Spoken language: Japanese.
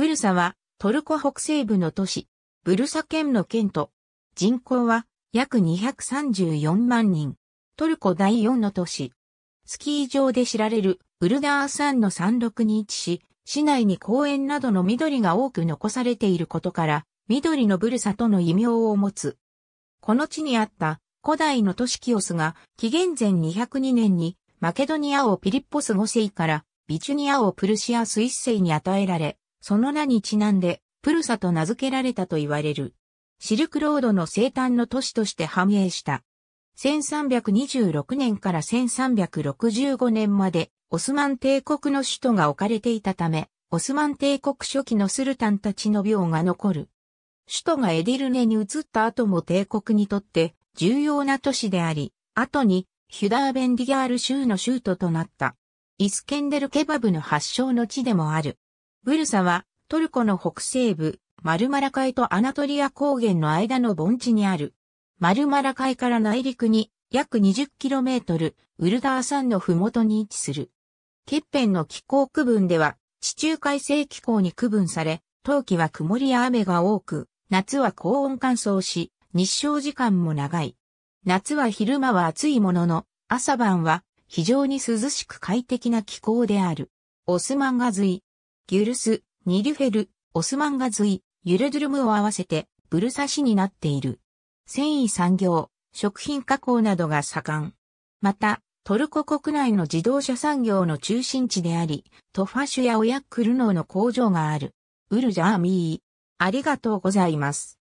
ブルサはトルコ北西部の都市、ブルサ県の県都。人口は約234万人。トルコ第4の都市。スキー場で知られるウルダー山の山麓に位置し、市内に公園などの緑が多く残されていることから、緑のブルサとの異名を持つ。この地にあった古代の都市キオスが紀元前202年にマケドニア王ピリッポス5世からビチュニア王プルシアス1世に与えられ、その名にちなんで、プルサと名付けられたと言われる。シルクロードの生誕の都市として繁栄した。1326年から1365年まで、オスマン帝国の首都が置かれていたため、オスマン帝国初期のスルタンたちの病が残る。首都がエディルネに移った後も帝国にとって重要な都市であり、後にヒュダーベンディガール州の州都となった。イスケンデルケバブの発祥の地でもある。ブルサはトルコの北西部、マルマラ海とアナトリア高原の間の盆地にある。マルマラ海から内陸に約 20km、ウルダー山のふもとに位置する。欠片の気候区分では、地中海性気候に区分され、冬季は曇りや雨が多く、夏は高温乾燥し、日照時間も長い。夏は昼間は暑いものの、朝晩は非常に涼しく快適な気候である。オスマンガズイ、ギュルス、ニリュフェル、オスマンガズイ、ユレドゥルムを合わせて、ブルサ市になっている。繊維産業、食品加工などが盛ん。また、トルコ国内の自動車産業の中心地であり、トファシュやオヤックルノーの工場がある。ウルジャーミー。ありがとうございます。